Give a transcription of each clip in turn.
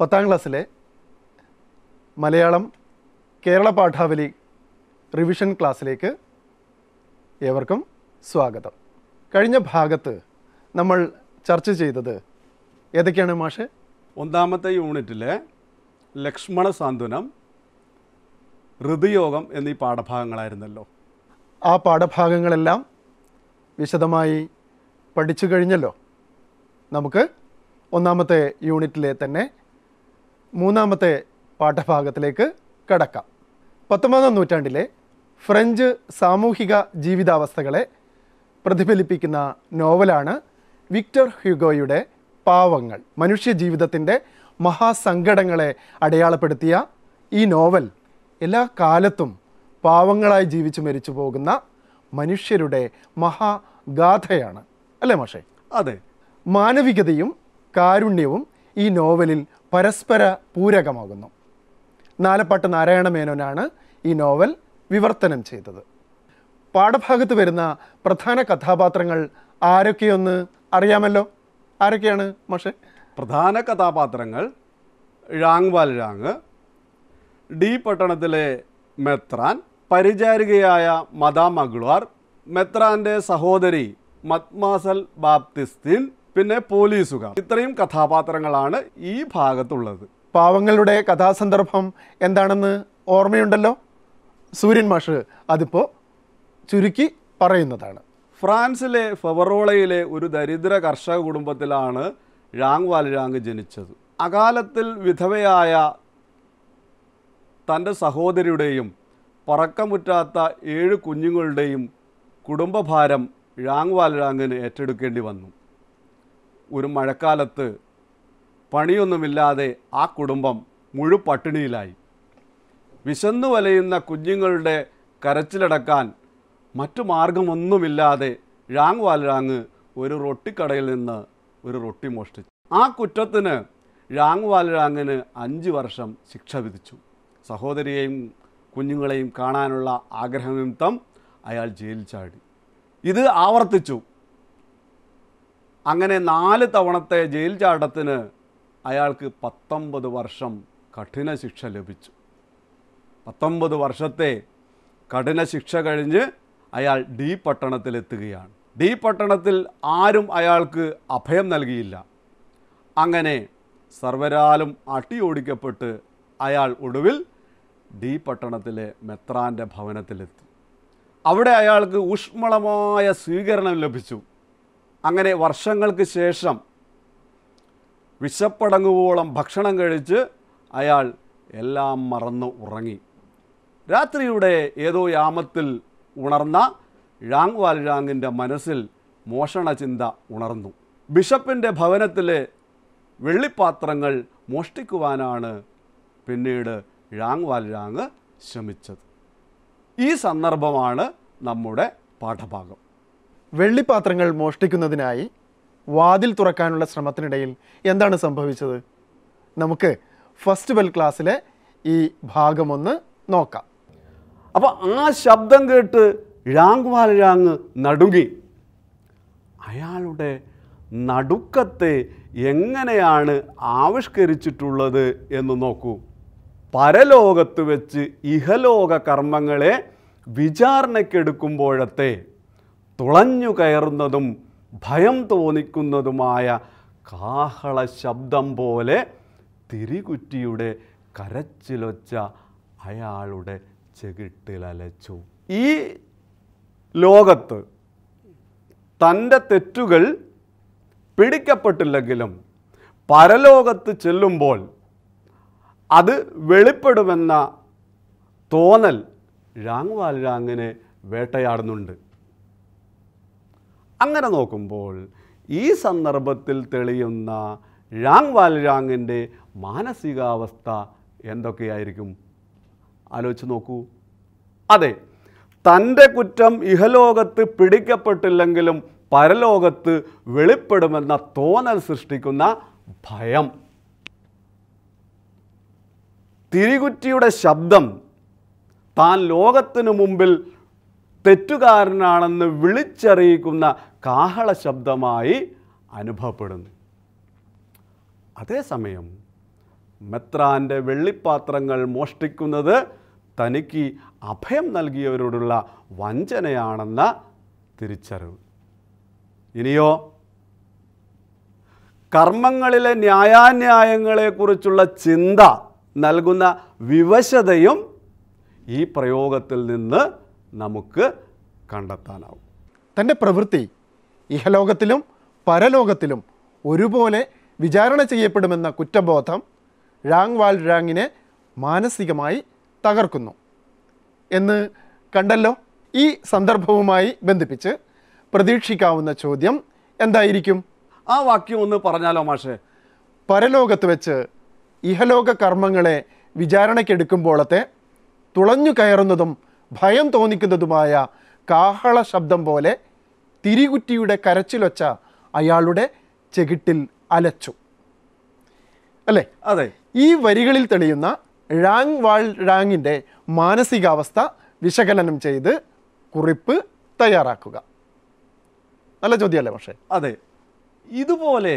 പത്താം ക്ലാസ്സിലെ മലയാളം കേരള പാഠാവലി റിവിഷൻ ക്ലാസ്സിലേക്ക് ഏവർക്കും സ്വാഗതം കഴിഞ്ഞ ഭാഗത്ത് നമ്മൾ ചർച്ച ചെയ്തത് ഏതൊക്കെയാണ് മാഷെ ഒന്നാമത്തെ യൂണിറ്റിലെ ലക്ഷ്മണ സാന്ത്വനം ഋതുയോഗം എന്നീ പാഠഭാഗങ്ങളായിരുന്നല്ലോ ആ പാഠഭാഗങ്ങളെല്ലാം വിശദമായി പഠിച്ചു കഴിഞ്ഞല്ലോ നമുക്ക് ഒന്നാമത്തെ യൂണിറ്റിലെ തന്നെ മൂന്നാമത്തെ പാഠഭാഗത്തിലേക്ക് കടക്കാം പത്തൊമ്പതാം നൂറ്റാണ്ടിലെ ഫ്രഞ്ച് സാമൂഹിക ജീവിതാവസ്ഥകളെ പ്രതിഫലിപ്പിക്കുന്ന നോവലാണ് വിക്ടർ ഹ്യൂഗോയുടെ പാവങ്ങൾ മനുഷ്യ ജീവിതത്തിൻ്റെ മഹാസങ്കടങ്ങളെ അടയാളപ്പെടുത്തിയ ഈ നോവൽ എല്ലാ കാലത്തും പാവങ്ങളായി ജീവിച്ചു മരിച്ചു പോകുന്ന മനുഷ്യരുടെ മഹാഗാഥയാണ് അല്ലേ മാഷേ അതെ മാനവികതയും കാരുണ്യവും ഈ നോവലിൽ പരസ്പര പൂരകമാകുന്നു നാലപ്പാട്ട് നാരായണ മേനോനാണ് ഈ നോവൽ വിവർത്തനം ചെയ്തത് പാഠഭാഗത്ത് വരുന്ന പ്രധാന കഥാപാത്രങ്ങൾ ആരൊക്കെയൊന്ന് അറിയാമല്ലോ ആരൊക്കെയാണ് മഷെ പ്രധാന കഥാപാത്രങ്ങൾ ഴാങ്വാൽ ഴാങ് ഡി പട്ടണത്തിലെ മെത്രാൻ പരിചാരികയായ മദാം അഗ്ലാർ മെത്രാൻ്റെ സഹോദരി മത്മാസൽ ബാപ്തിസ്തീൻ പിന്നെ പോലീസുകാർ ഇത്രയും കഥാപാത്രങ്ങളാണ് ഈ ഭാഗത്തുള്ളത് പാവങ്ങളുടെ കഥാസന്ദർഭം എന്താണെന്ന് ഓർമ്മയുണ്ടല്ലോ സൂര്യൻ മാഷ് അതിപ്പോൾ ചുരുക്കി പറയുന്നതാണ് ഫ്രാൻസിലെ ഫെവറോളയിലെ ഒരു ദരിദ്ര കർഷക കുടുംബത്തിലാണ് ഴാങ് വാൽഴാങ് ജനിച്ചത് അകാലത്തിൽ വിധവയായ തൻ്റെ സഹോദരിയുടെയും പറക്കമുറ്റാത്ത ഏഴ് കുഞ്ഞുങ്ങളുടെയും കുടുംബഭാരം ഴാങ് വാൽഴാങ്ങിന് ഏറ്റെടുക്കേണ്ടി വന്നു ഒരു മഴക്കാലത്ത് പണിയൊന്നുമില്ലാതെ ആ കുടുംബം മുഴുപട്ടിണിയിലായി വിശന്നു വലയുന്ന കുഞ്ഞുങ്ങളുടെ കരച്ചിലടക്കാൻ മറ്റു മാർഗമൊന്നുമില്ലാതെ രാങ് വാൽരാങ് ഒരു റൊട്ടിക്കടയിൽ നിന്ന് ഒരു റൊട്ടി മോഷ്ടിച്ചു ആ കുറ്റത്തിന് രാങ് വാൽരാങ്ങിന് അഞ്ച് വർഷം ശിക്ഷ വിധിച്ചു സഹോദരിയെയും കുഞ്ഞുങ്ങളെയും കാണാനുള്ള ആഗ്രഹനിമിത്തം അയാൾ ജയിൽ ചാടി ഇത് ആവർത്തിച്ചു അങ്ങനെ നാല് തവണത്തെ ജയിൽ ചാട്ടത്തിന് അയാൾക്ക് പത്തൊമ്പത് വർഷം കഠിന ശിക്ഷ ലഭിച്ചു പത്തൊമ്പത് വർഷത്തെ കഠിന ശിക്ഷ കഴിഞ്ഞ് അയാൾ ഡി പട്ടണത്തിലെത്തുകയാണ് ഡി പട്ടണത്തിൽ ആരും അയാൾക്ക് അഭയം നൽകിയില്ല അങ്ങനെ സർവരാലും ഓടിക്കപ്പെട്ട് അയാൾ ഒടുവിൽ ഡി പട്ടണത്തിലെ മെത്രാൻ്റെ ഭവനത്തിലെത്തി അവിടെ അയാൾക്ക് ഊഷ്മളമായ സ്വീകരണം ലഭിച്ചു അങ്ങനെ വർഷങ്ങൾക്ക് ശേഷം വിശപ്പടങ്ങുവോളം ഭക്ഷണം കഴിച്ച് അയാൾ എല്ലാം മറന്ന് ഉറങ്ങി രാത്രിയുടെ ഏതോ യാമത്തിൽ ഉണർന്ന ഴാങ് വാൽഴാങ്ങിൻ്റെ മനസ്സിൽ മോഷണ ചിന്ത ഉണർന്നു ബിഷപ്പിൻ്റെ ഭവനത്തിലെ വെള്ളിപ്പാത്രങ്ങൾ മോഷ്ടിക്കുവാനാണ് പിന്നീട് ഴാങ് വാൽഴാങ് ശ്രമിച്ചത് ഈ സന്ദർഭമാണ് നമ്മുടെ പാഠഭാഗം വെള്ളിപ്പാത്രങ്ങൾ മോഷ്ടിക്കുന്നതിനായി വാതിൽ തുറക്കാനുള്ള ശ്രമത്തിനിടയിൽ എന്താണ് സംഭവിച്ചത് നമുക്ക് ഫസ്റ്റ് ബെൽ ക്ലാസ്സിലെ ഈ ഭാഗമൊന്ന് നോക്കാം അപ്പോൾ ആ ശബ്ദം കേട്ട് രാങ് വാലരാങ് നടുങ്ങി അയാളുടെ നടുക്കത്തെ എങ്ങനെയാണ് ആവിഷ്കരിച്ചിട്ടുള്ളത് എന്ന് നോക്കൂ പരലോകത്ത് വെച്ച് ഇഹലോക കർമ്മങ്ങളെ വിചാരണയ്ക്കെടുക്കുമ്പോഴത്തെ തുളഞ്ഞു കയറുന്നതും ഭയം തോന്നിക്കുന്നതുമായ കാഹള ശബ്ദം പോലെ തിരികുറ്റിയുടെ കരച്ചിലൊച്ച അയാളുടെ ചെകിട്ടിലലച്ചു ഈ ലോകത്ത് തൻ്റെ തെറ്റുകൾ പിടിക്കപ്പെട്ടില്ലെങ്കിലും പരലോകത്ത് ചെല്ലുമ്പോൾ അത് വെളിപ്പെടുമെന്ന തോന്നൽ രാങ്വാൽ രാങ്ങിനെ വേട്ടയാടുന്നുണ്ട് അങ്ങനെ നോക്കുമ്പോൾ ഈ സന്ദർഭത്തിൽ തെളിയുന്ന ഴാങ് വാൽഴാങ്ങിൻ്റെ മാനസികാവസ്ഥ എന്തൊക്കെയായിരിക്കും ആലോചിച്ച് നോക്കൂ അതെ തൻ്റെ കുറ്റം ഇഹലോകത്ത് പിടിക്കപ്പെട്ടില്ലെങ്കിലും പരലോകത്ത് വെളിപ്പെടുമെന്ന തോന്നൽ സൃഷ്ടിക്കുന്ന ഭയം തിരികുറ്റിയുടെ ശബ്ദം താൻ ലോകത്തിനു മുമ്പിൽ തെറ്റുകാരനാണെന്ന് വിളിച്ചറിയിക്കുന്ന കാഹള ശബ്ദമായി അനുഭവപ്പെടുന്നു അതേസമയം മെത്രാൻ്റെ വെള്ളിപ്പാത്രങ്ങൾ മോഷ്ടിക്കുന്നത് തനിക്ക് അഭയം നൽകിയവരോടുള്ള വഞ്ചനയാണെന്ന തിരിച്ചറിവ് ഇനിയോ കർമ്മങ്ങളിലെ ന്യായാന്യായങ്ങളെക്കുറിച്ചുള്ള ചിന്ത നൽകുന്ന വിവശതയും ഈ പ്രയോഗത്തിൽ നിന്ന് നമുക്ക് കണ്ടെത്താനാവും തൻ്റെ പ്രവൃത്തി ഇഹലോകത്തിലും പരലോകത്തിലും ഒരുപോലെ വിചാരണ ചെയ്യപ്പെടുമെന്ന കുറ്റബോധം രാങ് വാൽ രാങ്ങിനെ മാനസികമായി തകർക്കുന്നു എന്ന് കണ്ടല്ലോ ഈ സന്ദർഭവുമായി ബന്ധിപ്പിച്ച് പ്രതീക്ഷിക്കാവുന്ന ചോദ്യം എന്തായിരിക്കും ആ വാക്യം ഒന്ന് പറഞ്ഞാലോ മാഷെ പരലോകത്ത് വെച്ച് ഇഹലോക കർമ്മങ്ങളെ വിചാരണയ്ക്കെടുക്കുമ്പോഴത്തെ തുളഞ്ഞു കയറുന്നതും ഭയം തോന്നിക്കുന്നതുമായ കാഹള ശബ്ദം പോലെ തിരികുറ്റിയുടെ കരച്ചിലൊച്ച അയാളുടെ ചെകിട്ടിൽ അലച്ചു അല്ലേ അതെ ഈ വരികളിൽ തെളിയുന്ന ഴാങ് വാൾ റാങ്ങിൻ്റെ മാനസികാവസ്ഥ വിശകലനം ചെയ്ത് കുറിപ്പ് തയ്യാറാക്കുക നല്ല ചോദ്യമല്ലേ പക്ഷേ അതെ ഇതുപോലെ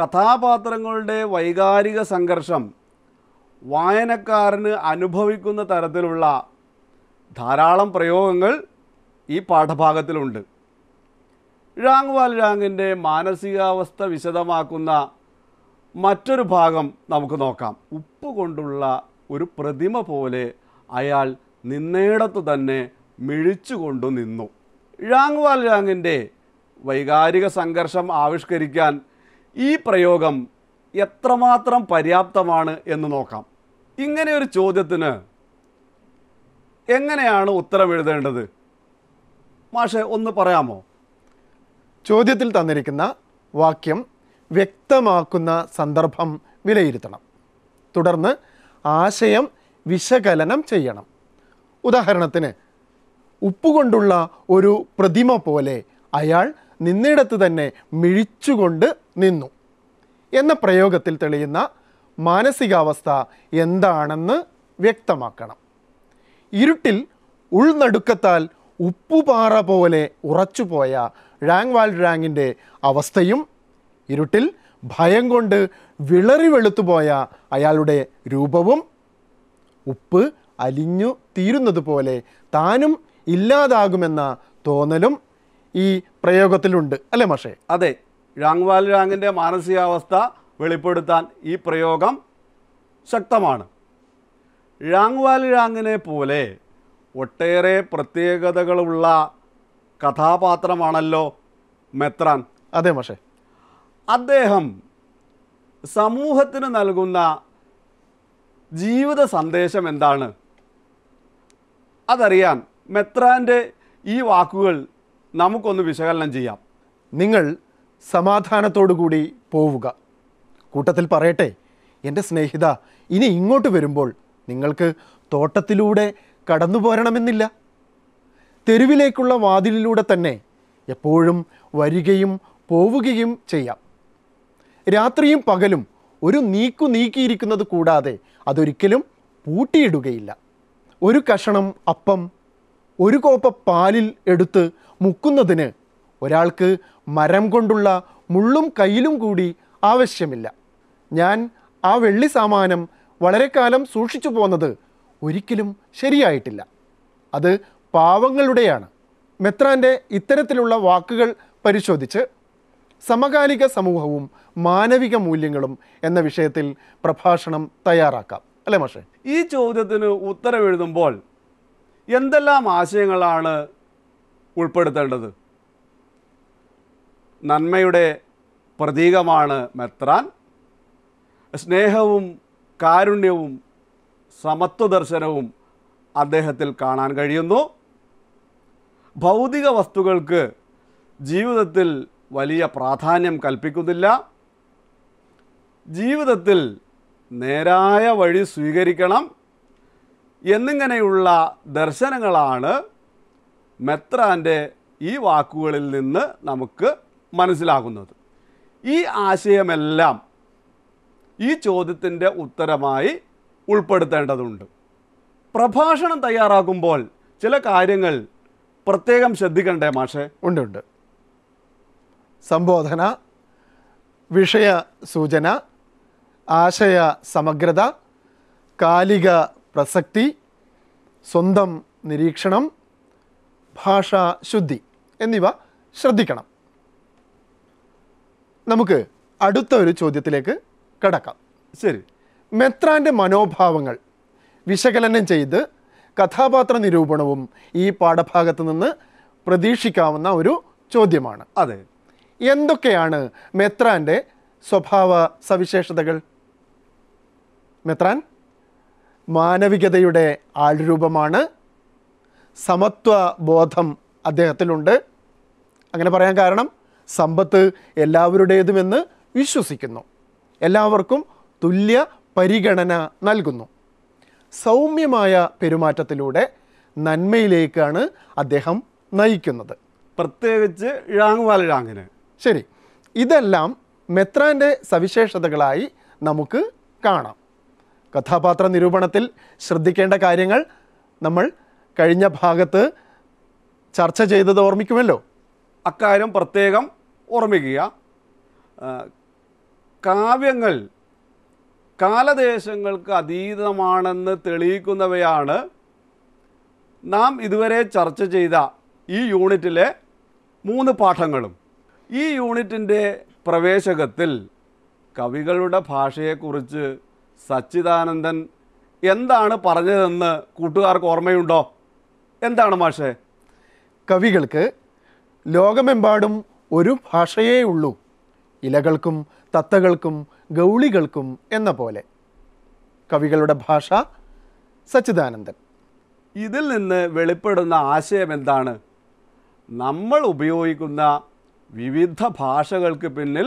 കഥാപാത്രങ്ങളുടെ വൈകാരിക സംഘർഷം വായനക്കാരന് അനുഭവിക്കുന്ന തരത്തിലുള്ള ധാരാളം പ്രയോഗങ്ങൾ ഈ പാഠഭാഗത്തിലുണ്ട് ഴാങ്വാൽ ഴാങ്ങിൻ്റെ മാനസികാവസ്ഥ വിശദമാക്കുന്ന മറ്റൊരു ഭാഗം നമുക്ക് നോക്കാം ഉപ്പ് കൊണ്ടുള്ള ഒരു പ്രതിമ പോലെ അയാൾ നിന്നയിടത്തു തന്നെ മിഴിച്ചുകൊണ്ടു നിന്നു ഴാങ്വാൽ ഴാങ്ങിൻ്റെ വൈകാരിക സംഘർഷം ആവിഷ്കരിക്കാൻ ഈ പ്രയോഗം എത്രമാത്രം പര്യാപ്തമാണ് എന്ന് നോക്കാം ഇങ്ങനെ ഒരു ചോദ്യത്തിന് എങ്ങനെയാണ് ഉത്തരം എഴുതേണ്ടത് മാഷെ ഒന്ന് പറയാമോ ചോദ്യത്തിൽ തന്നിരിക്കുന്ന വാക്യം വ്യക്തമാക്കുന്ന സന്ദർഭം വിലയിരുത്തണം തുടർന്ന് ആശയം വിശകലനം ചെയ്യണം ഉദാഹരണത്തിന് ഉപ്പുകൊണ്ടുള്ള ഒരു പ്രതിമ പോലെ അയാൾ നിന്നിടത്ത് തന്നെ മിഴിച്ചുകൊണ്ട് നിന്നു എന്ന പ്രയോഗത്തിൽ തെളിയുന്ന മാനസികാവസ്ഥ എന്താണെന്ന് വ്യക്തമാക്കണം ഇരുട്ടിൽ ഉൾനടുക്കത്താൽ ഉപ്പുപാറ പോലെ ഉറച്ചുപോയ റാങ് വാൾ റാങ്ങിൻ്റെ അവസ്ഥയും ഇരുട്ടിൽ ഭയം കൊണ്ട് വിളറി വെളുത്തുപോയ അയാളുടെ രൂപവും ഉപ്പ് അലിഞ്ഞു തീരുന്നത് പോലെ താനും ഇല്ലാതാകുമെന്ന തോന്നലും ഈ പ്രയോഗത്തിലുണ്ട് അല്ലേ മാഷേ അതെ റാങ് വാൽ റാങ്ങിൻ്റെ മാനസികാവസ്ഥ വെളിപ്പെടുത്താൻ ഈ പ്രയോഗം ശക്തമാണ് ഴാങ്വാലിഴാങ്ങിനെ പോലെ ഒട്ടേറെ പ്രത്യേകതകളുള്ള കഥാപാത്രമാണല്ലോ മെത്രാൻ അതെ പക്ഷേ അദ്ദേഹം സമൂഹത്തിന് നൽകുന്ന ജീവിത സന്ദേശം എന്താണ് അതറിയാൻ മെത്രാൻ്റെ ഈ വാക്കുകൾ നമുക്കൊന്ന് വിശകലനം ചെയ്യാം നിങ്ങൾ സമാധാനത്തോടു കൂടി പോവുക കൂട്ടത്തിൽ പറയട്ടെ എൻ്റെ സ്നേഹിത ഇനി ഇങ്ങോട്ട് വരുമ്പോൾ നിങ്ങൾക്ക് തോട്ടത്തിലൂടെ കടന്നു പോരണമെന്നില്ല തെരുവിലേക്കുള്ള വാതിലിലൂടെ തന്നെ എപ്പോഴും വരികയും പോവുകയും ചെയ്യാം രാത്രിയും പകലും ഒരു നീക്കു നീക്കിയിരിക്കുന്നത് കൂടാതെ അതൊരിക്കലും പൂട്ടിയിടുകയില്ല ഒരു കഷണം അപ്പം ഒരു കോപ്പ പാലിൽ എടുത്ത് മുക്കുന്നതിന് ഒരാൾക്ക് മരം കൊണ്ടുള്ള മുള്ളും കയ്യിലും കൂടി ആവശ്യമില്ല ഞാൻ ആ വെള്ളി സാമാനം വളരെ കാലം സൂക്ഷിച്ചു പോന്നത് ഒരിക്കലും ശരിയായിട്ടില്ല അത് പാവങ്ങളുടെയാണ് മെത്രാൻ്റെ ഇത്തരത്തിലുള്ള വാക്കുകൾ പരിശോധിച്ച് സമകാലിക സമൂഹവും മാനവിക മൂല്യങ്ങളും എന്ന വിഷയത്തിൽ പ്രഭാഷണം തയ്യാറാക്കാം അല്ലേ മാഷെ ഈ ചോദ്യത്തിന് ഉത്തരമെഴുതുമ്പോൾ എന്തെല്ലാം ആശയങ്ങളാണ് ഉൾപ്പെടുത്തേണ്ടത് നന്മയുടെ പ്രതീകമാണ് മെത്രാൻ സ്നേഹവും കാരുണ്യവും സമത്വ ദർശനവും അദ്ദേഹത്തിൽ കാണാൻ കഴിയുന്നു ഭൗതിക വസ്തുക്കൾക്ക് ജീവിതത്തിൽ വലിയ പ്രാധാന്യം കൽപ്പിക്കുന്നില്ല ജീവിതത്തിൽ നേരായ വഴി സ്വീകരിക്കണം എന്നിങ്ങനെയുള്ള ദർശനങ്ങളാണ് മെത്രാൻ്റെ ഈ വാക്കുകളിൽ നിന്ന് നമുക്ക് മനസ്സിലാകുന്നത് ഈ ആശയമെല്ലാം ഈ ചോദ്യത്തിൻ്റെ ഉത്തരമായി ഉൾപ്പെടുത്തേണ്ടതുണ്ട് പ്രഭാഷണം തയ്യാറാക്കുമ്പോൾ ചില കാര്യങ്ങൾ പ്രത്യേകം ശ്രദ്ധിക്കണ്ടേ മാഷെ ഉണ്ട് ഉണ്ട് സംബോധന വിഷയ സൂചന ആശയ സമഗ്രത കാലിക പ്രസക്തി സ്വന്തം നിരീക്ഷണം ഭാഷാശുദ്ധി എന്നിവ ശ്രദ്ധിക്കണം നമുക്ക് അടുത്ത ഒരു ചോദ്യത്തിലേക്ക് കിടക്കാം ശരി മെത്രാൻ്റെ മനോഭാവങ്ങൾ വിശകലനം ചെയ്ത് കഥാപാത്ര നിരൂപണവും ഈ പാഠഭാഗത്ത് നിന്ന് പ്രതീക്ഷിക്കാവുന്ന ഒരു ചോദ്യമാണ് അതെ എന്തൊക്കെയാണ് മെത്രാൻ്റെ സ്വഭാവ സവിശേഷതകൾ മെത്രാൻ മാനവികതയുടെ ആൾരൂപമാണ് സമത്വ ബോധം അദ്ദേഹത്തിലുണ്ട് അങ്ങനെ പറയാൻ കാരണം സമ്പത്ത് എല്ലാവരുടേതുമെന്ന് വിശ്വസിക്കുന്നു എല്ലാവർക്കും തുല്യ പരിഗണന നൽകുന്നു സൗമ്യമായ പെരുമാറ്റത്തിലൂടെ നന്മയിലേക്കാണ് അദ്ദേഹം നയിക്കുന്നത് പ്രത്യേകിച്ച് ഴാങ് ശരി ഇതെല്ലാം മെത്രാൻ്റെ സവിശേഷതകളായി നമുക്ക് കാണാം കഥാപാത്ര നിരൂപണത്തിൽ ശ്രദ്ധിക്കേണ്ട കാര്യങ്ങൾ നമ്മൾ കഴിഞ്ഞ ഭാഗത്ത് ചർച്ച ചെയ്തത് ഓർമ്മിക്കുമല്ലോ അക്കാര്യം പ്രത്യേകം ഓർമ്മിക്കുക കാവ്യങ്ങൾ കാലദേശങ്ങൾക്ക് അതീതമാണെന്ന് തെളിയിക്കുന്നവയാണ് നാം ഇതുവരെ ചർച്ച ചെയ്ത ഈ യൂണിറ്റിലെ മൂന്ന് പാഠങ്ങളും ഈ യൂണിറ്റിൻ്റെ പ്രവേശകത്തിൽ കവികളുടെ ഭാഷയെക്കുറിച്ച് സച്ചിദാനന്ദൻ എന്താണ് പറഞ്ഞതെന്ന് കൂട്ടുകാർക്ക് ഓർമ്മയുണ്ടോ എന്താണ് മാഷേ കവികൾക്ക് ലോകമെമ്പാടും ഒരു ഭാഷയേ ഉള്ളൂ ഇലകൾക്കും തത്തകൾക്കും ഗൗളികൾക്കും എന്ന പോലെ കവികളുടെ ഭാഷ സച്ചിദാനന്ദൻ ഇതിൽ നിന്ന് വെളിപ്പെടുന്ന ആശയം എന്താണ് നമ്മൾ ഉപയോഗിക്കുന്ന വിവിധ ഭാഷകൾക്ക് പിന്നിൽ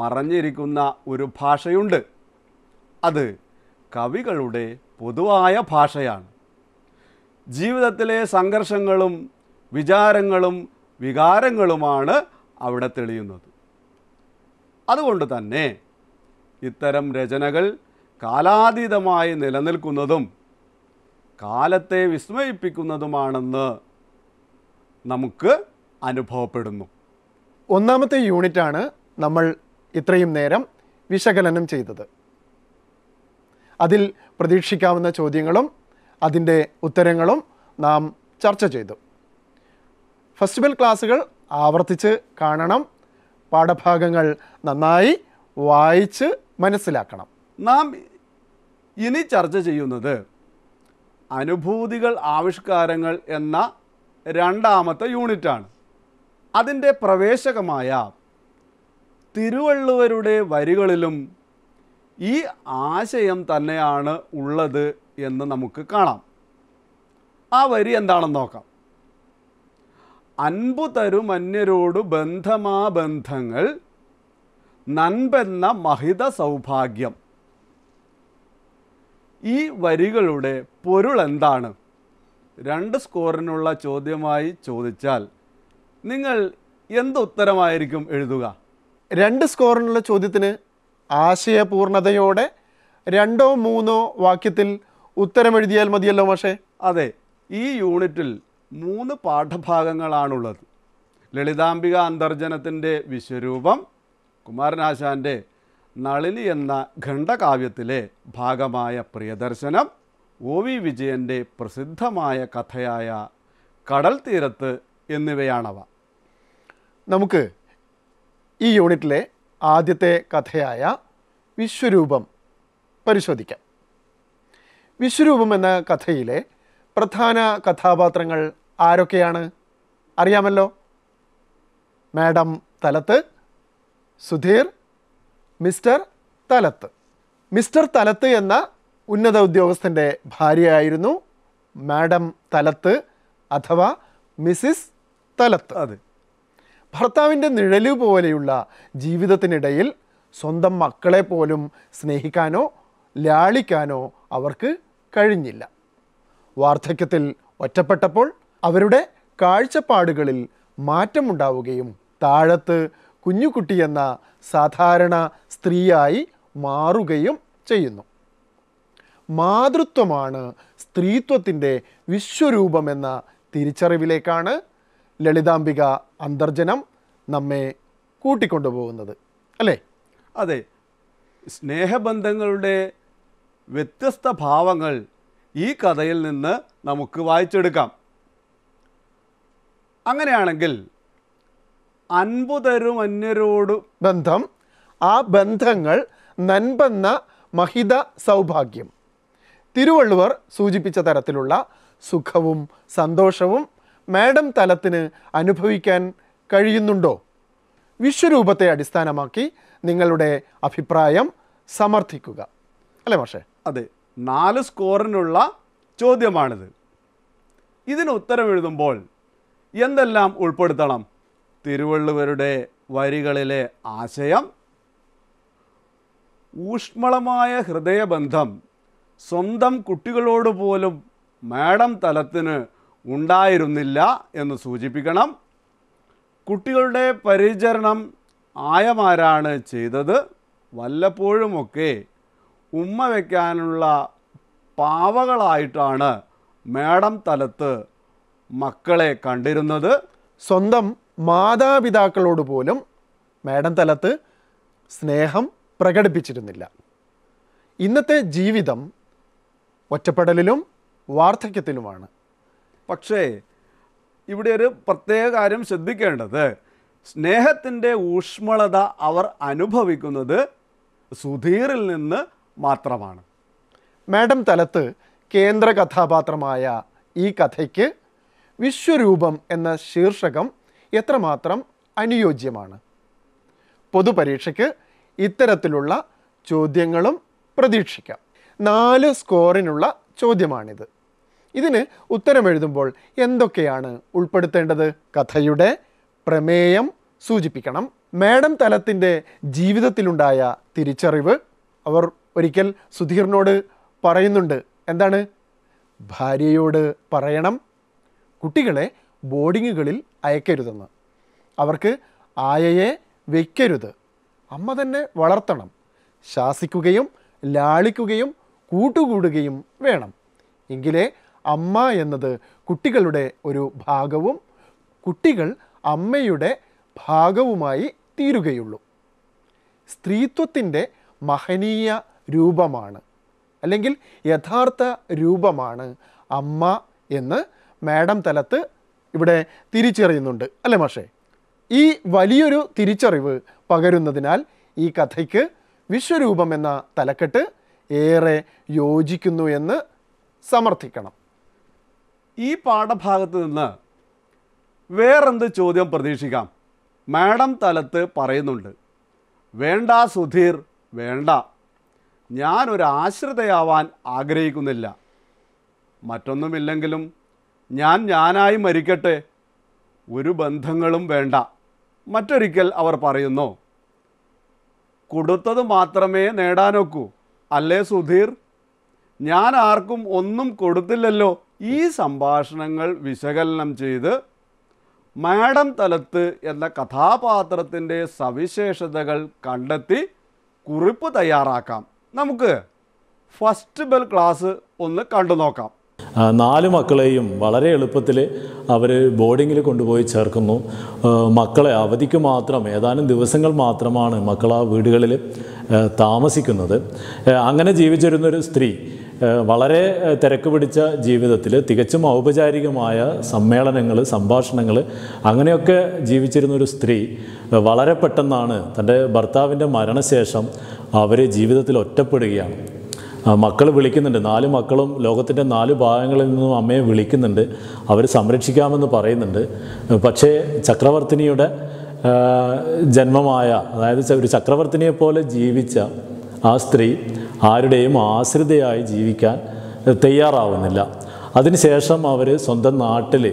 മറഞ്ഞിരിക്കുന്ന ഒരു ഭാഷയുണ്ട് അത് കവികളുടെ പൊതുവായ ഭാഷയാണ് ജീവിതത്തിലെ സംഘർഷങ്ങളും വിചാരങ്ങളും വികാരങ്ങളുമാണ് അവിടെ തെളിയുന്നത് അതുകൊണ്ട് തന്നെ ഇത്തരം രചനകൾ കാലാതീതമായി നിലനിൽക്കുന്നതും കാലത്തെ വിസ്മയിപ്പിക്കുന്നതുമാണെന്ന് നമുക്ക് അനുഭവപ്പെടുന്നു ഒന്നാമത്തെ യൂണിറ്റാണ് നമ്മൾ ഇത്രയും നേരം വിശകലനം ചെയ്തത് അതിൽ പ്രതീക്ഷിക്കാവുന്ന ചോദ്യങ്ങളും അതിൻ്റെ ഉത്തരങ്ങളും നാം ചർച്ച ചെയ്തു ഫെസ്റ്റിവൽ ക്ലാസ്സുകൾ ആവർത്തിച്ച് കാണണം പാഠഭാഗങ്ങൾ നന്നായി വായിച്ച് മനസ്സിലാക്കണം നാം ഇനി ചർച്ച ചെയ്യുന്നത് അനുഭൂതികൾ ആവിഷ്കാരങ്ങൾ എന്ന രണ്ടാമത്തെ യൂണിറ്റാണ് അതിൻ്റെ പ്രവേശകമായ തിരുവള്ളുവരുടെ വരികളിലും ഈ ആശയം തന്നെയാണ് ഉള്ളത് എന്ന് നമുക്ക് കാണാം ആ വരി എന്താണെന്ന് നോക്കാം അൻപു തരുമന്യരോട് ബന്ധമാ ബന്ധമാബന്ധങ്ങൾ നൻപെന്ന മഹിത സൗഭാഗ്യം ഈ വരികളുടെ പൊരുൾ എന്താണ് രണ്ട് സ്കോറിനുള്ള ചോദ്യമായി ചോദിച്ചാൽ നിങ്ങൾ എന്ത് ഉത്തരമായിരിക്കും എഴുതുക രണ്ട് സ്കോറിനുള്ള ചോദ്യത്തിന് ആശയപൂർണതയോടെ രണ്ടോ മൂന്നോ വാക്യത്തിൽ ഉത്തരമെഴുതിയാൽ മതിയല്ലോ പക്ഷേ അതെ ഈ യൂണിറ്റിൽ മൂന്ന് പാഠഭാഗങ്ങളാണുള്ളത് ലളിതാംബിക അന്തർജനത്തിൻ്റെ വിശ്വരൂപം കുമാരനാശാൻ്റെ നളിനി എന്ന ഖണ്ഡകാവ്യത്തിലെ ഭാഗമായ പ്രിയദർശനം ഒ വി വിജയൻ്റെ പ്രസിദ്ധമായ കഥയായ കടൽ തീരത്ത് എന്നിവയാണവ നമുക്ക് ഈ യൂണിറ്റിലെ ആദ്യത്തെ കഥയായ വിശ്വരൂപം പരിശോധിക്കാം വിശ്വരൂപം എന്ന കഥയിലെ പ്രധാന കഥാപാത്രങ്ങൾ ആരൊക്കെയാണ് അറിയാമല്ലോ madam Talat Sudheer mister Talat mister Talat എന്ന ഉന്നത ഉദ്യോഗസ്ഥൻ്റെ ഭാര്യയായിരുന്നു മാഡം തലത്ത് അഥവാ മിസ്സിസ് തലത്ത് അതെ ഭർത്താവിൻ്റെ നിഴലുപോലെയുള്ള പോലെയുള്ള ജീവിതത്തിനിടയിൽ സ്വന്തം മക്കളെ പോലും സ്നേഹിക്കാനോ ലാളിക്കാനോ അവർക്ക് കഴിഞ്ഞില്ല വാർദ്ധക്യത്തിൽ ഒറ്റപ്പെട്ടപ്പോൾ അവരുടെ കാഴ്ചപ്പാടുകളിൽ മാറ്റമുണ്ടാവുകയും താഴത്ത് കുഞ്ഞുകുട്ടി എന്ന സാധാരണ സ്ത്രീയായി മാറുകയും ചെയ്യുന്നു മാതൃത്വമാണ് സ്ത്രീത്വത്തിൻ്റെ വിശ്വരൂപമെന്ന തിരിച്ചറിവിലേക്കാണ് ലളിതാംബിക അന്തർജനം നമ്മെ കൂട്ടിക്കൊണ്ടുപോകുന്നത് അല്ലേ അതെ സ്നേഹബന്ധങ്ങളുടെ വ്യത്യസ്ത ഭാവങ്ങൾ ഈ കഥയിൽ നിന്ന് നമുക്ക് വായിച്ചെടുക്കാം അങ്ങനെയാണെങ്കിൽ അൻപു തരും അന്യരോട് ബന്ധം ആ ബന്ധങ്ങൾ നൻപെന്ന മഹിത സൗഭാഗ്യം തിരുവള്ളുവർ സൂചിപ്പിച്ച തരത്തിലുള്ള സുഖവും സന്തോഷവും മാഡം തലത്തിന് അനുഭവിക്കാൻ കഴിയുന്നുണ്ടോ വിശ്വരൂപത്തെ അടിസ്ഥാനമാക്കി നിങ്ങളുടെ അഭിപ്രായം സമർത്ഥിക്കുക അല്ലേ മാഷേ അതെ നാല് സ്കോറിനുള്ള ചോദ്യമാണിത് ഇതിന് ഉത്തരം എഴുതുമ്പോൾ എന്തെല്ലാം ഉൾപ്പെടുത്തണം തിരുവള്ളുവരുടെ വരികളിലെ ആശയം ഊഷ്മളമായ ഹൃദയബന്ധം സ്വന്തം കുട്ടികളോട് പോലും മാഡം തലത്തിന് ഉണ്ടായിരുന്നില്ല എന്ന് സൂചിപ്പിക്കണം കുട്ടികളുടെ പരിചരണം ആയമാരാണ് ചെയ്തത് വല്ലപ്പോഴുമൊക്കെ ഉമ്മ വയ്ക്കാനുള്ള പാവകളായിട്ടാണ് മാഡം തലത്ത് മക്കളെ കണ്ടിരുന്നത് സ്വന്തം മാതാപിതാക്കളോട് പോലും മാഡം തലത്ത് സ്നേഹം പ്രകടിപ്പിച്ചിരുന്നില്ല ഇന്നത്തെ ജീവിതം ഒറ്റപ്പെടലിലും വാർദ്ധക്യത്തിലുമാണ് പക്ഷേ ഇവിടെ ഒരു പ്രത്യേക കാര്യം ശ്രദ്ധിക്കേണ്ടത് സ്നേഹത്തിൻ്റെ ഊഷ്മളത അവർ അനുഭവിക്കുന്നത് സുധീറിൽ നിന്ന് മാത്രമാണ് മാഡം തലത്ത് കേന്ദ്ര കഥാപാത്രമായ ഈ കഥയ്ക്ക് വിശ്വരൂപം എന്ന ശീർഷകം എത്രമാത്രം അനുയോജ്യമാണ് പൊതുപരീക്ഷയ്ക്ക് ഇത്തരത്തിലുള്ള ചോദ്യങ്ങളും പ്രതീക്ഷിക്കാം നാല് സ്കോറിനുള്ള ചോദ്യമാണിത് ഇതിന് ഉത്തരമെഴുതുമ്പോൾ എന്തൊക്കെയാണ് ഉൾപ്പെടുത്തേണ്ടത് കഥയുടെ പ്രമേയം സൂചിപ്പിക്കണം മാഡം തലത്തിൻ്റെ ജീവിതത്തിലുണ്ടായ തിരിച്ചറിവ് അവർ ഒരിക്കൽ സുധീറിനോട് പറയുന്നുണ്ട് എന്താണ് ഭാര്യയോട് പറയണം കുട്ടികളെ ബോർഡിങ്ങുകളിൽ അയക്കരുതെന്ന് അവർക്ക് ആയയെ വയ്ക്കരുത് അമ്മ തന്നെ വളർത്തണം ശാസിക്കുകയും ലാളിക്കുകയും കൂട്ടുകൂടുകയും വേണം എങ്കിലേ അമ്മ എന്നത് കുട്ടികളുടെ ഒരു ഭാഗവും കുട്ടികൾ അമ്മയുടെ ഭാഗവുമായി തീരുകയുള്ളൂ സ്ത്രീത്വത്തിൻ്റെ മഹനീയ രൂപമാണ് അല്ലെങ്കിൽ യഥാർത്ഥ രൂപമാണ് അമ്മ എന്ന് മാഡം തലത്ത് ഇവിടെ തിരിച്ചറിയുന്നുണ്ട് അല്ലേ മാഷേ ഈ വലിയൊരു തിരിച്ചറിവ് പകരുന്നതിനാൽ ഈ കഥയ്ക്ക് വിശ്വരൂപം എന്ന തലക്കെട്ട് ഏറെ യോജിക്കുന്നു എന്ന് സമർത്ഥിക്കണം ഈ പാഠഭാഗത്ത് നിന്ന് വേറെന്ത് ചോദ്യം പ്രതീക്ഷിക്കാം മാഡം തലത്ത് പറയുന്നുണ്ട് വേണ്ട സുധീർ വേണ്ട ഞാനൊരാശ്രിതയാവാൻ ആഗ്രഹിക്കുന്നില്ല മറ്റൊന്നുമില്ലെങ്കിലും ഞാൻ ഞാനായി മരിക്കട്ടെ ഒരു ബന്ധങ്ങളും വേണ്ട മറ്റൊരിക്കൽ അവർ പറയുന്നു കൊടുത്തത് മാത്രമേ നേടാനൊക്കൂ അല്ലേ സുധീർ ഞാൻ ആർക്കും ഒന്നും കൊടുത്തില്ലല്ലോ ഈ സംഭാഷണങ്ങൾ വിശകലനം ചെയ്ത് മാഡം തലത്ത് എന്ന കഥാപാത്രത്തിൻ്റെ സവിശേഷതകൾ കണ്ടെത്തി കുറിപ്പ് തയ്യാറാക്കാം നമുക്ക് ഫസ്റ്റ് ബെൽ ക്ലാസ് ഒന്ന് കണ്ടു നോക്കാം നാല് മക്കളെയും വളരെ എളുപ്പത്തിൽ അവർ ബോർഡിങ്ങിൽ കൊണ്ടുപോയി ചേർക്കുന്നു മക്കളെ അവധിക്ക് മാത്രം ഏതാനും ദിവസങ്ങൾ മാത്രമാണ് മക്കൾ ആ വീടുകളിൽ താമസിക്കുന്നത് അങ്ങനെ ജീവിച്ചിരുന്നൊരു സ്ത്രീ വളരെ തിരക്ക് പിടിച്ച ജീവിതത്തിൽ തികച്ചും ഔപചാരികമായ സമ്മേളനങ്ങൾ സംഭാഷണങ്ങൾ അങ്ങനെയൊക്കെ ജീവിച്ചിരുന്നൊരു സ്ത്രീ വളരെ പെട്ടെന്നാണ് തൻ്റെ ഭർത്താവിൻ്റെ മരണശേഷം അവർ ജീവിതത്തിൽ ഒറ്റപ്പെടുകയാണ് മക്കൾ വിളിക്കുന്നുണ്ട് നാല് മക്കളും ലോകത്തിൻ്റെ നാല് ഭാഗങ്ങളിൽ നിന്നും അമ്മയെ വിളിക്കുന്നുണ്ട് അവർ സംരക്ഷിക്കാമെന്ന് പറയുന്നുണ്ട് പക്ഷേ ചക്രവർത്തിനിയുടെ ജന്മമായ അതായത് ഒരു ചക്രവർത്തിനിയെ പോലെ ജീവിച്ച ആ സ്ത്രീ ആരുടെയും ആശ്രിതയായി ജീവിക്കാൻ തയ്യാറാവുന്നില്ല അതിനുശേഷം അവർ സ്വന്തം നാട്ടിൽ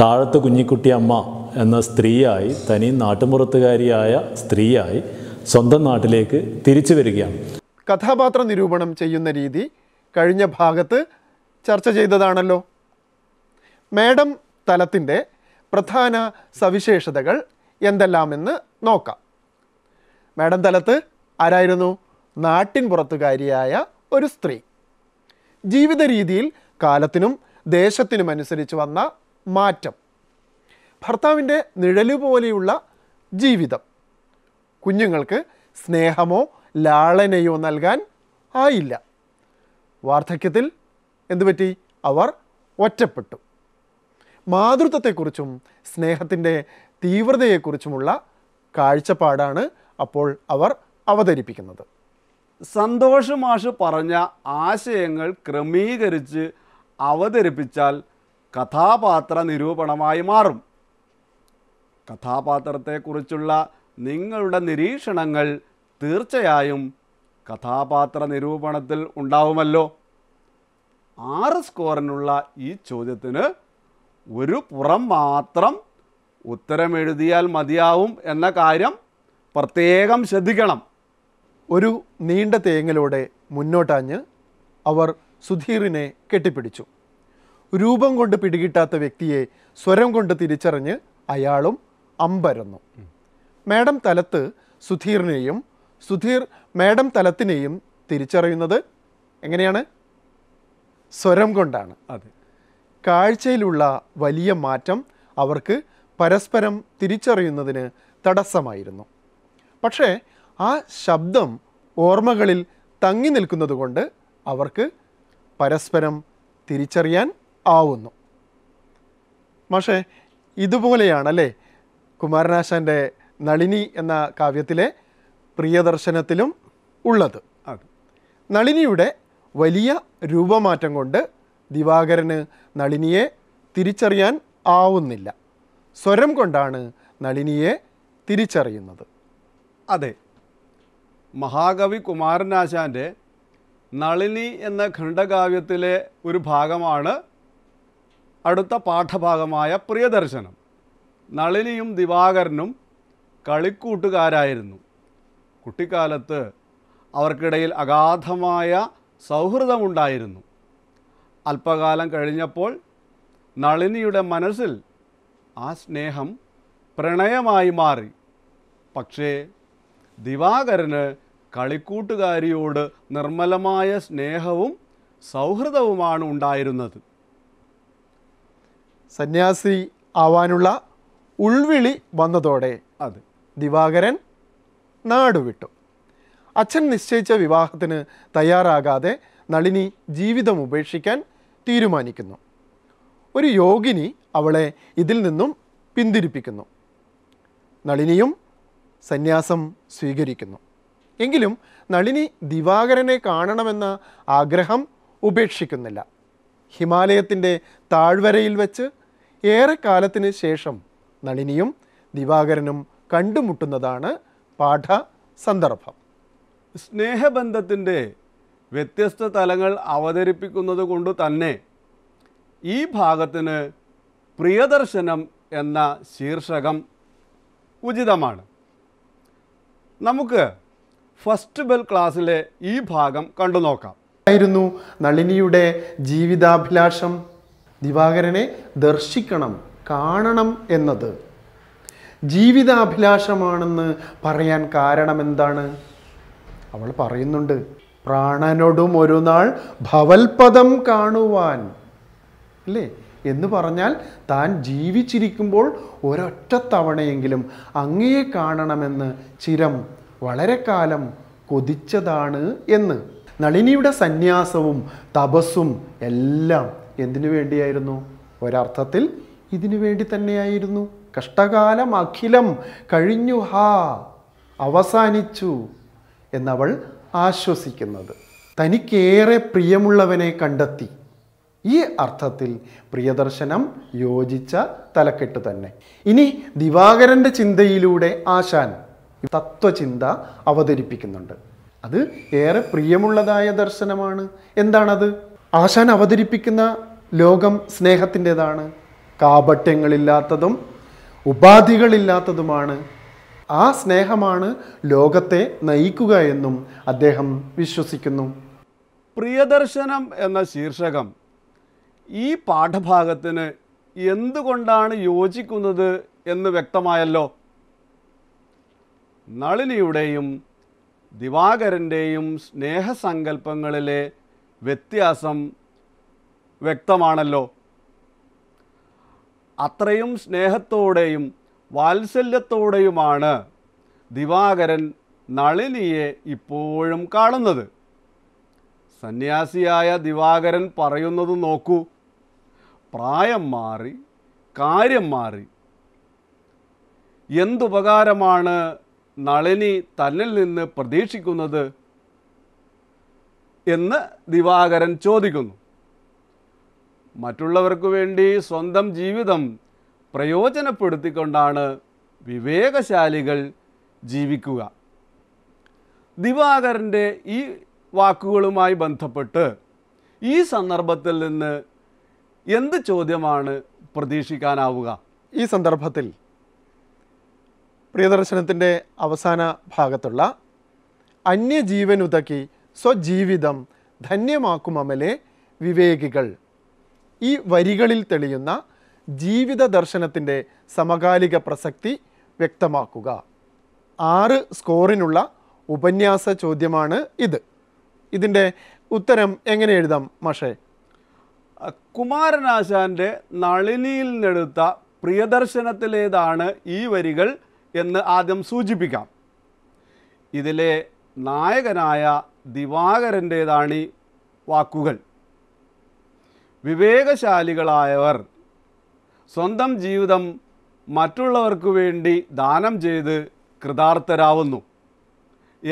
താഴത്ത് കുഞ്ഞിക്കുട്ടി അമ്മ എന്ന സ്ത്രീയായി തനി നാട്ടുമ്പുറത്തുകാരിയായ സ്ത്രീയായി സ്വന്തം നാട്ടിലേക്ക് തിരിച്ചു വരികയാണ് കഥാപാത്ര നിരൂപണം ചെയ്യുന്ന രീതി കഴിഞ്ഞ ഭാഗത്ത് ചർച്ച ചെയ്തതാണല്ലോ മേഡം തലത്തിൻ്റെ പ്രധാന സവിശേഷതകൾ എന്തെല്ലാമെന്ന് നോക്കാം മേഡം തലത്ത് ആരായിരുന്നു നാട്ടിൻ പുറത്തുകാരിയായ ഒരു സ്ത്രീ ജീവിത രീതിയിൽ കാലത്തിനും ദേശത്തിനും അനുസരിച്ച് വന്ന മാറ്റം ഭർത്താവിൻ്റെ നിഴലുപോലെയുള്ള ജീവിതം കുഞ്ഞുങ്ങൾക്ക് സ്നേഹമോ ലാളനയോ നൽകാൻ ആയില്ല വാർദ്ധക്യത്തിൽ എന്തുപറ്റി അവർ ഒറ്റപ്പെട്ടു മാതൃത്വത്തെക്കുറിച്ചും സ്നേഹത്തിൻ്റെ തീവ്രതയെക്കുറിച്ചുമുള്ള കാഴ്ചപ്പാടാണ് അപ്പോൾ അവർ അവതരിപ്പിക്കുന്നത് സന്തോഷ് മാഷ് പറഞ്ഞ ആശയങ്ങൾ ക്രമീകരിച്ച് അവതരിപ്പിച്ചാൽ കഥാപാത്ര നിരൂപണമായി മാറും കഥാപാത്രത്തെക്കുറിച്ചുള്ള നിങ്ങളുടെ നിരീക്ഷണങ്ങൾ തീർച്ചയായും കഥാപാത്ര നിരൂപണത്തിൽ ഉണ്ടാവുമല്ലോ ആറ് സ്കോറിനുള്ള ഈ ചോദ്യത്തിന് ഒരു പുറം മാത്രം ഉത്തരം എഴുതിയാൽ മതിയാവും എന്ന കാര്യം പ്രത്യേകം ശ്രദ്ധിക്കണം ഒരു നീണ്ട തേങ്ങലൂടെ മുന്നോട്ടാഞ്ഞ് അവർ സുധീറിനെ കെട്ടിപ്പിടിച്ചു രൂപം കൊണ്ട് പിടികിട്ടാത്ത വ്യക്തിയെ സ്വരം കൊണ്ട് തിരിച്ചറിഞ്ഞ് അയാളും അമ്പരന്നു മാഡം തലത്ത് സുധീറിനെയും സുധീർ മാഡം തലത്തിനെയും തിരിച്ചറിയുന്നത് എങ്ങനെയാണ് സ്വരം കൊണ്ടാണ് അതെ കാഴ്ചയിലുള്ള വലിയ മാറ്റം അവർക്ക് പരസ്പരം തിരിച്ചറിയുന്നതിന് തടസ്സമായിരുന്നു പക്ഷേ ആ ശബ്ദം ഓർമ്മകളിൽ തങ്ങി നിൽക്കുന്നതുകൊണ്ട് അവർക്ക് പരസ്പരം തിരിച്ചറിയാൻ ആവുന്നു പക്ഷേ ഇതുപോലെയാണല്ലേ കുമാരനാശാൻ്റെ നളിനി എന്ന കാവ്യത്തിലെ പ്രിയദർശനത്തിലും ഉള്ളത് നളിനിയുടെ വലിയ രൂപമാറ്റം കൊണ്ട് ദിവാകരന് നളിനിയെ തിരിച്ചറിയാൻ ആവുന്നില്ല സ്വരം കൊണ്ടാണ് നളിനിയെ തിരിച്ചറിയുന്നത് അതെ മഹാകവി കുമാരനാശാൻ്റെ നളിനി എന്ന ഖണ്ഡകാവ്യത്തിലെ ഒരു ഭാഗമാണ് അടുത്ത പാഠഭാഗമായ പ്രിയദർശനം നളിനിയും ദിവാകരനും കളിക്കൂട്ടുകാരായിരുന്നു കുട്ടിക്കാലത്ത് അവർക്കിടയിൽ അഗാധമായ സൗഹൃദമുണ്ടായിരുന്നു അല്പകാലം കഴിഞ്ഞപ്പോൾ നളിനിയുടെ മനസ്സിൽ ആ സ്നേഹം പ്രണയമായി മാറി പക്ഷേ ദിവാകരന് കളിക്കൂട്ടുകാരിയോട് നിർമ്മലമായ സ്നേഹവും സൗഹൃദവുമാണ് ഉണ്ടായിരുന്നത് സന്യാസി ആവാനുള്ള ഉൾവിളി വന്നതോടെ അത് ദിവാകരൻ നാടുവിട്ടു അച്ഛൻ നിശ്ചയിച്ച വിവാഹത്തിന് തയ്യാറാകാതെ നളിനി ജീവിതം ഉപേക്ഷിക്കാൻ തീരുമാനിക്കുന്നു ഒരു യോഗിനി അവളെ ഇതിൽ നിന്നും പിന്തിരിപ്പിക്കുന്നു നളിനിയും സന്യാസം സ്വീകരിക്കുന്നു എങ്കിലും നളിനി ദിവാകരനെ കാണണമെന്ന ആഗ്രഹം ഉപേക്ഷിക്കുന്നില്ല ഹിമാലയത്തിൻ്റെ താഴ്വരയിൽ വെച്ച് ഏറെ ശേഷം നളിനിയും ദിവാകരനും കണ്ടുമുട്ടുന്നതാണ് പാഠ സന്ദർഭം സ്നേഹബന്ധത്തിൻ്റെ വ്യത്യസ്ത തലങ്ങൾ അവതരിപ്പിക്കുന്നത് കൊണ്ട് തന്നെ ഈ ഭാഗത്തിന് പ്രിയദർശനം എന്ന ശീർഷകം ഉചിതമാണ് നമുക്ക് ഫസ്റ്റ് ബെൽ ക്ലാസ്സിലെ ഈ ഭാഗം കണ്ടു നോക്കാം ആയിരുന്നു നളിനിയുടെ ജീവിതാഭിലാഷം ദിവാകരനെ ദർശിക്കണം കാണണം എന്നത് ജീവിതാഭിലാഷമാണെന്ന് പറയാൻ കാരണം എന്താണ് അവൾ പറയുന്നുണ്ട് പ്രാണനോടും ഒരു നാൾ ഭവൽപദം കാണുവാൻ അല്ലേ എന്ന് പറഞ്ഞാൽ താൻ ജീവിച്ചിരിക്കുമ്പോൾ ഒരൊറ്റ തവണയെങ്കിലും അങ്ങയെ കാണണമെന്ന് ചിരം വളരെ കാലം കൊതിച്ചതാണ് എന്ന് നളിനിയുടെ സന്യാസവും തപസ്സും എല്ലാം എന്തിനു വേണ്ടിയായിരുന്നു ഒരർത്ഥത്തിൽ ഇതിനു വേണ്ടി തന്നെയായിരുന്നു കഷ്ടകാലം അഖിലം കഴിഞ്ഞു ഹാ അവസാനിച്ചു എന്നവൾ ആശ്വസിക്കുന്നത് തനിക്കേറെ പ്രിയമുള്ളവനെ കണ്ടെത്തി ഈ അർത്ഥത്തിൽ പ്രിയദർശനം യോജിച്ച തലക്കെട്ട് തന്നെ ഇനി ദിവാകരൻ്റെ ചിന്തയിലൂടെ ആശാൻ തത്വചിന്ത അവതരിപ്പിക്കുന്നുണ്ട് അത് ഏറെ പ്രിയമുള്ളതായ ദർശനമാണ് എന്താണത് ആശാൻ അവതരിപ്പിക്കുന്ന ലോകം സ്നേഹത്തിൻ്റെതാണ് കാപട്യങ്ങളില്ലാത്തതും ഉപാധികളില്ലാത്തതുമാണ് ആ സ്നേഹമാണ് ലോകത്തെ നയിക്കുക എന്നും അദ്ദേഹം വിശ്വസിക്കുന്നു പ്രിയദർശനം എന്ന ശീർഷകം ഈ പാഠഭാഗത്തിന് എന്തുകൊണ്ടാണ് യോജിക്കുന്നത് എന്ന് വ്യക്തമായല്ലോ നളിനിയുടെയും ദിവാകരൻ്റെയും സ്നേഹസങ്കല്പങ്ങളിലെ വ്യത്യാസം വ്യക്തമാണല്ലോ അത്രയും സ്നേഹത്തോടെയും വാത്സല്യത്തോടെയുമാണ് ദിവാകരൻ നളിനിയെ ഇപ്പോഴും കാണുന്നത് സന്യാസിയായ ദിവാകരൻ പറയുന്നത് നോക്കൂ പ്രായം മാറി കാര്യം മാറി എന്തുപകാരമാണ് നളിനി തന്നിൽ നിന്ന് പ്രതീക്ഷിക്കുന്നത് എന്ന് ദിവാകരൻ ചോദിക്കുന്നു മറ്റുള്ളവർക്ക് വേണ്ടി സ്വന്തം ജീവിതം പ്രയോജനപ്പെടുത്തിക്കൊണ്ടാണ് വിവേകശാലികൾ ജീവിക്കുക ദിവാകരൻ്റെ ഈ വാക്കുകളുമായി ബന്ധപ്പെട്ട് ഈ സന്ദർഭത്തിൽ നിന്ന് എന്ത് ചോദ്യമാണ് പ്രതീക്ഷിക്കാനാവുക ഈ സന്ദർഭത്തിൽ പ്രിയദർശനത്തിൻ്റെ അവസാന ഭാഗത്തുള്ള അന്യജീവനുതക്കി സ്വജീവിതം ധന്യമാക്കും വിവേകികൾ ഈ വരികളിൽ തെളിയുന്ന ജീവിത ദർശനത്തിൻ്റെ സമകാലിക പ്രസക്തി വ്യക്തമാക്കുക ആറ് സ്കോറിനുള്ള ഉപന്യാസ ചോദ്യമാണ് ഇത് ഇതിൻ്റെ ഉത്തരം എങ്ങനെ എഴുതാം മാഷേ കുമാരനാശാൻ്റെ നളിനിയിൽ നിന്നെടുത്ത പ്രിയദർശനത്തിലേതാണ് ഈ വരികൾ എന്ന് ആദ്യം സൂചിപ്പിക്കാം ഇതിലെ നായകനായ ദിവാകരൻ്റേതാണ് ഈ വാക്കുകൾ വിവേകശാലികളായവർ സ്വന്തം ജീവിതം മറ്റുള്ളവർക്ക് വേണ്ടി ദാനം ചെയ്ത് കൃതാർത്ഥരാവുന്നു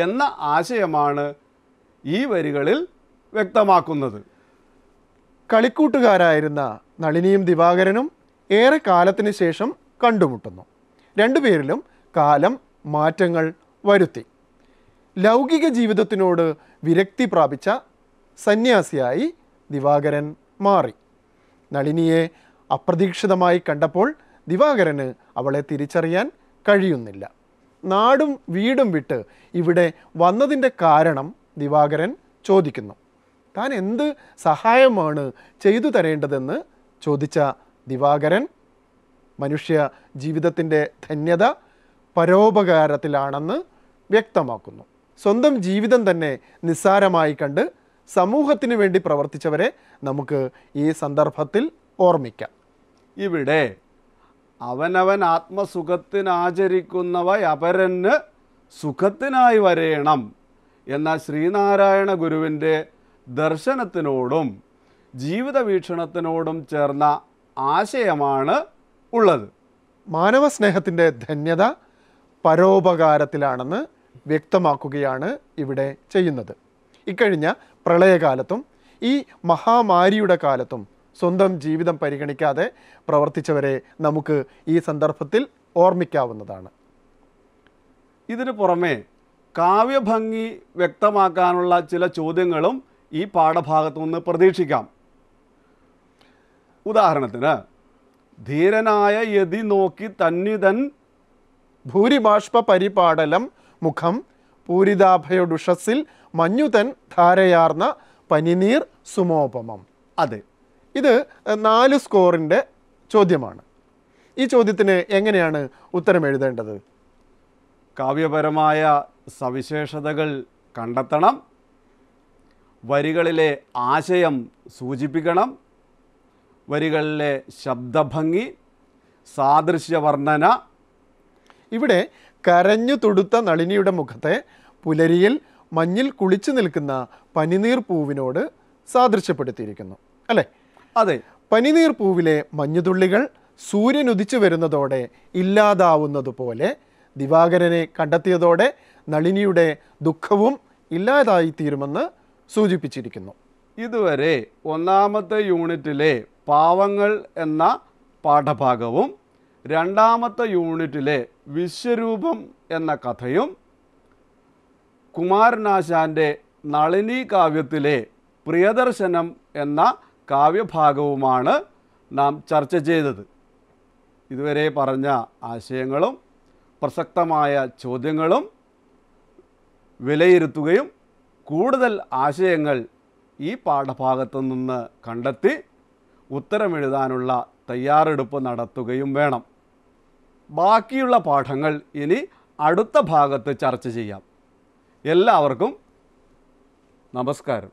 എന്ന ആശയമാണ് ഈ വരികളിൽ വ്യക്തമാക്കുന്നത് കളിക്കൂട്ടുകാരായിരുന്ന നളിനിയും ദിവാകരനും ഏറെ കാലത്തിന് ശേഷം കണ്ടുമുട്ടുന്നു രണ്ടുപേരിലും കാലം മാറ്റങ്ങൾ വരുത്തി ലൗകിക ജീവിതത്തിനോട് വിരക്തി പ്രാപിച്ച സന്യാസിയായി ദിവാകരൻ മാറി നളിനിയെ അപ്രതീക്ഷിതമായി കണ്ടപ്പോൾ ദിവാകരന് അവളെ തിരിച്ചറിയാൻ കഴിയുന്നില്ല നാടും വീടും വിട്ട് ഇവിടെ വന്നതിൻ്റെ കാരണം ദിവാകരൻ ചോദിക്കുന്നു താൻ എന്ത് സഹായമാണ് ചെയ്തു തരേണ്ടതെന്ന് ചോദിച്ച ദിവാകരൻ മനുഷ്യ ജീവിതത്തിൻ്റെ ധന്യത പരോപകാരത്തിലാണെന്ന് വ്യക്തമാക്കുന്നു സ്വന്തം ജീവിതം തന്നെ നിസ്സാരമായി കണ്ട് സമൂഹത്തിന് വേണ്ടി പ്രവർത്തിച്ചവരെ നമുക്ക് ഈ സന്ദർഭത്തിൽ ഓർമ്മിക്കാം ഇവിടെ അവനവൻ ആത്മസുഖത്തിനാചരിക്കുന്നവ അപരന് സുഖത്തിനായി വരേണം എന്ന ശ്രീനാരായണ ഗുരുവിൻ്റെ ദർശനത്തിനോടും ജീവിത വീക്ഷണത്തിനോടും ചേർന്ന ആശയമാണ് ഉള്ളത് സ്നേഹത്തിൻ്റെ ധന്യത പരോപകാരത്തിലാണെന്ന് വ്യക്തമാക്കുകയാണ് ഇവിടെ ചെയ്യുന്നത് ഇക്കഴിഞ്ഞ പ്രളയകാലത്തും ഈ മഹാമാരിയുടെ കാലത്തും സ്വന്തം ജീവിതം പരിഗണിക്കാതെ പ്രവർത്തിച്ചവരെ നമുക്ക് ഈ സന്ദർഭത്തിൽ ഓർമ്മിക്കാവുന്നതാണ് ഇതിനു പുറമെ കാവ്യഭംഗി വ്യക്തമാക്കാനുള്ള ചില ചോദ്യങ്ങളും ഈ പാഠഭാഗത്തു നിന്ന് പ്രതീക്ഷിക്കാം ഉദാഹരണത്തിന് ധീരനായ യതി നോക്കി തന്നിതൻ ഭൂരിബാഷ്പ പരിപാടലം മുഖം പൂരിതാഭയൊടുഷസിൽ മഞ്ഞുതൻ ധാരയാർന്ന പനിനീർ സുമോപമം അതെ ഇത് നാല് സ്കോറിൻ്റെ ചോദ്യമാണ് ഈ ചോദ്യത്തിന് എങ്ങനെയാണ് ഉത്തരം എഴുതേണ്ടത് കാവ്യപരമായ സവിശേഷതകൾ കണ്ടെത്തണം വരികളിലെ ആശയം സൂചിപ്പിക്കണം വരികളിലെ ശബ്ദഭംഗി സാദൃശ്യവർണ്ണന ഇവിടെ കരഞ്ഞു തുടുത്ത നളിനിയുടെ മുഖത്തെ പുലരിയിൽ മഞ്ഞിൽ കുളിച്ചു നിൽക്കുന്ന പനിനീർ പൂവിനോട് സാദൃശ്യപ്പെടുത്തിയിരിക്കുന്നു അല്ലേ അതെ പനിനീർ പൂവിലെ മഞ്ഞുതുള്ളികൾ സൂര്യൻ ഉദിച്ചു വരുന്നതോടെ ഇല്ലാതാവുന്നതുപോലെ ദിവാകരനെ കണ്ടെത്തിയതോടെ നളിനിയുടെ ദുഃഖവും ഇല്ലാതായിത്തീരുമെന്ന് സൂചിപ്പിച്ചിരിക്കുന്നു ഇതുവരെ ഒന്നാമത്തെ യൂണിറ്റിലെ പാവങ്ങൾ എന്ന പാഠഭാഗവും രണ്ടാമത്തെ യൂണിറ്റിലെ വിശ്വരൂപം എന്ന കഥയും കുമാരനാശാൻ്റെ നളിനി കാവ്യത്തിലെ പ്രിയദർശനം എന്ന കാവ്യഭാഗവുമാണ് നാം ചർച്ച ചെയ്തത് ഇതുവരെ പറഞ്ഞ ആശയങ്ങളും പ്രസക്തമായ ചോദ്യങ്ങളും വിലയിരുത്തുകയും കൂടുതൽ ആശയങ്ങൾ ഈ പാഠഭാഗത്തു നിന്ന് കണ്ടെത്തി ഉത്തരമെഴുതാനുള്ള തയ്യാറെടുപ്പ് നടത്തുകയും വേണം ബാക്കിയുള്ള പാഠങ്ങൾ ഇനി അടുത്ത ഭാഗത്ത് ചർച്ച ചെയ്യാം എല്ലാവർക്കും നമസ്കാരം